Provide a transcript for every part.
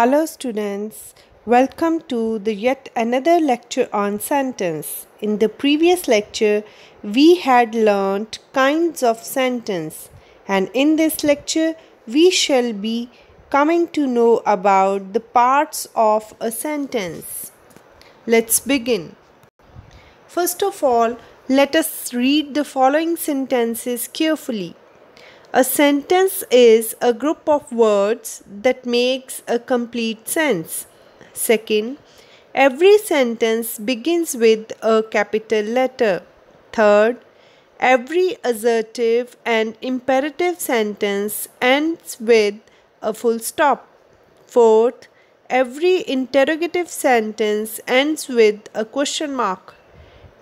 Hello students, welcome to the yet another lecture on sentence. In the previous lecture, we had learnt kinds of sentence and in this lecture, we shall be coming to know about the parts of a sentence. Let's begin. First of all, let us read the following sentences carefully. A sentence is a group of words that makes a complete sense. Second, every sentence begins with a capital letter. Third, every assertive and imperative sentence ends with a full stop. Fourth, every interrogative sentence ends with a question mark.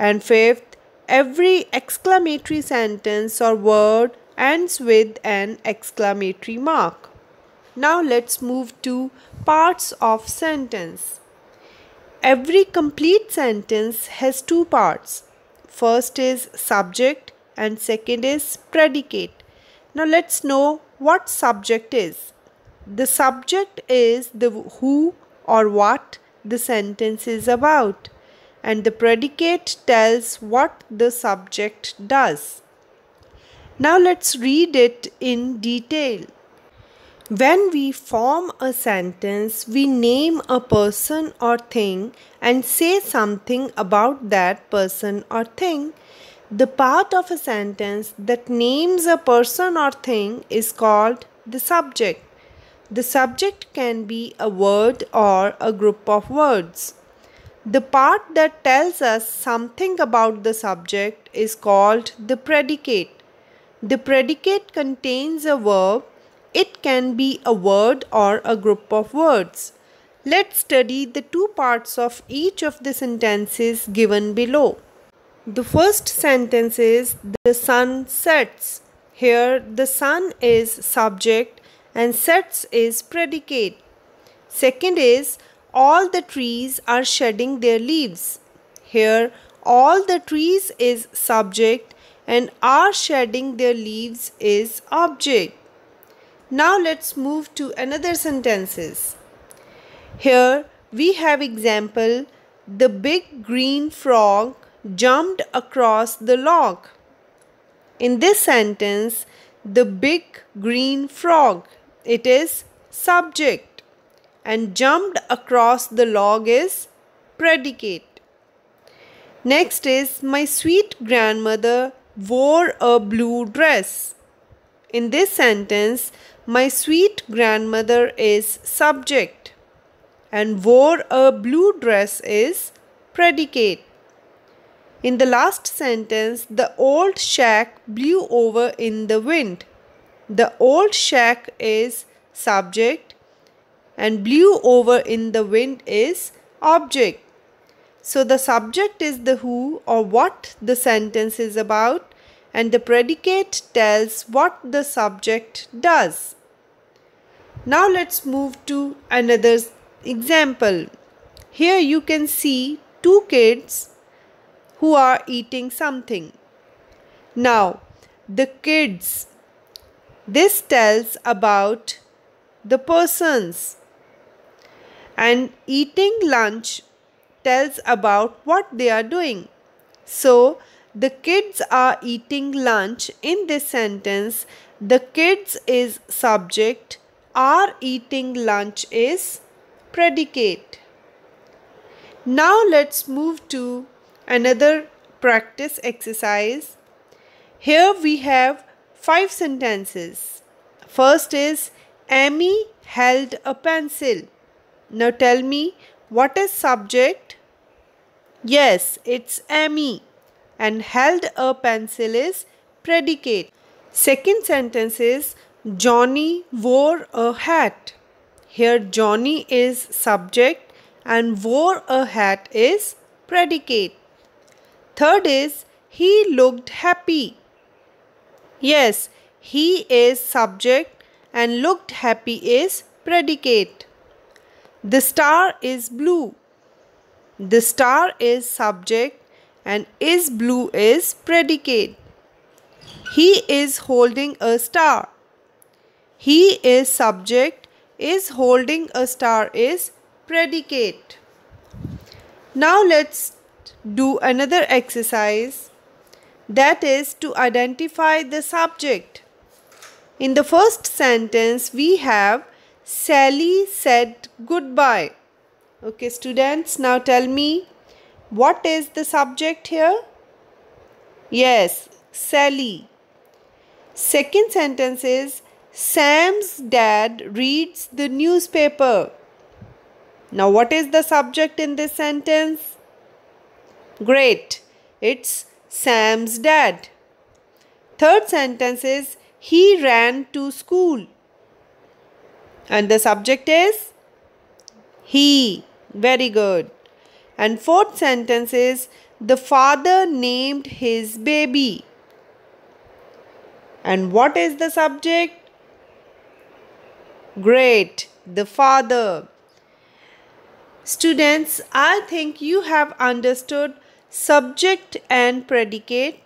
And fifth, every exclamatory sentence or word ends with an exclamatory mark. Now let's move to parts of sentence. Every complete sentence has two parts. First is subject and second is predicate. Now let's know what subject is. The subject is the who or what the sentence is about and the predicate tells what the subject does. Now let's read it in detail. When we form a sentence, we name a person or thing and say something about that person or thing. The part of a sentence that names a person or thing is called the subject. The subject can be a word or a group of words. The part that tells us something about the subject is called the predicate. The predicate contains a verb. It can be a word or a group of words. Let's study the two parts of each of the sentences given below. The first sentence is The sun sets. Here, the sun is subject and sets is predicate. Second is All the trees are shedding their leaves. Here, all the trees is subject and are shedding their leaves is object. Now let's move to another sentences. Here we have example the big green frog jumped across the log. In this sentence the big green frog it is subject and jumped across the log is predicate. Next is my sweet grandmother wore a blue dress. In this sentence, my sweet grandmother is subject and wore a blue dress is predicate. In the last sentence, the old shack blew over in the wind. The old shack is subject and blew over in the wind is object. So the subject is the who or what the sentence is about and the predicate tells what the subject does. Now let's move to another example. Here you can see two kids who are eating something. Now the kids. This tells about the persons and eating lunch tells about what they are doing. So, the kids are eating lunch. In this sentence, the kids is subject, are eating lunch is predicate. Now let's move to another practice exercise. Here we have five sentences. First is Amy held a pencil. Now tell me what is subject Yes, it's Amy. And held a pencil is predicate. Second sentence is Johnny wore a hat. Here Johnny is subject and wore a hat is predicate. Third is he looked happy. Yes, he is subject and looked happy is predicate. The star is blue. The star is subject and is blue is predicate. He is holding a star. He is subject, is holding a star is predicate. Now let's do another exercise that is to identify the subject. In the first sentence we have Sally said goodbye. Okay students, now tell me what is the subject here? Yes, Sally. Second sentence is Sam's dad reads the newspaper. Now what is the subject in this sentence? Great. It's Sam's dad. Third sentence is he ran to school. And the subject is he. Very good. And fourth sentence is the father named his baby. And what is the subject? Great. The father. Students, I think you have understood subject and predicate.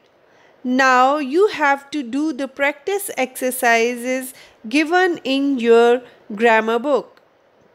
Now you have to do the practice exercises given in your grammar book.